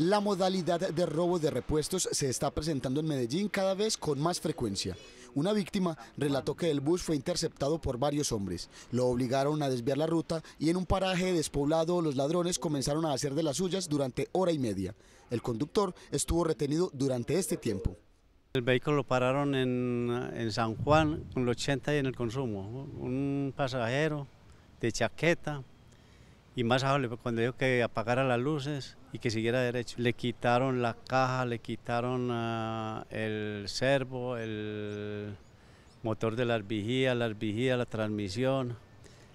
La modalidad de robo de repuestos se está presentando en Medellín cada vez con más frecuencia. Una víctima relató que el bus fue interceptado por varios hombres. Lo obligaron a desviar la ruta y en un paraje despoblado los ladrones comenzaron a hacer de las suyas durante hora y media. El conductor estuvo retenido durante este tiempo. El vehículo lo pararon en, San Juan con el 80 y en el consumo. Un pasajero de chaqueta, y más cuando dijo que apagara las luces y que siguiera derecho. Le quitaron la caja, le quitaron ah, el servo, el motor de las vigías, las vigías, la transmisión,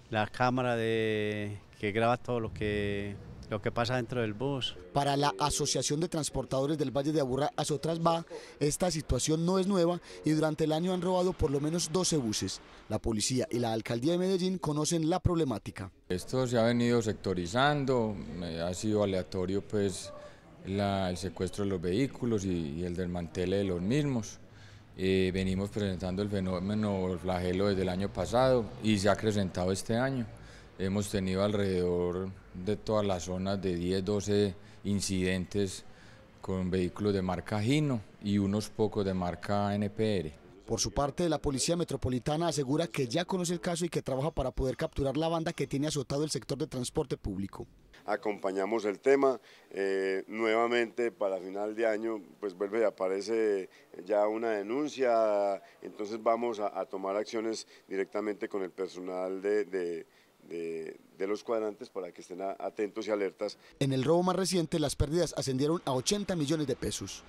la cámara de, que graba todo lo que lo que pasa dentro del bus. Para la Asociación de Transportadores del Valle de Aburrá, va esta situación no es nueva y durante el año han robado por lo menos 12 buses. La policía y la alcaldía de Medellín conocen la problemática. Esto se ha venido sectorizando, ha sido aleatorio pues el secuestro de los vehículos y, el desmantel de los mismos. Eh, venimos presentando el fenómeno flagelo desde el año pasado y se ha acrecentado este año hemos tenido alrededor de todas las zonas de 10, 12 incidentes con vehículos de marca Gino y unos pocos de marca NPR. Por su parte, la Policía Metropolitana asegura que ya conoce el caso y que trabaja para poder capturar la banda que tiene azotado el sector de transporte público. Acompañamos el tema, eh, nuevamente para final de año pues vuelve y aparece ya una denuncia, entonces vamos a, tomar acciones directamente con el personal de de, los cuadrantes para que estén atentos y alertas. En el robo más reciente, las pérdidas ascendieron a 80 millones de pesos.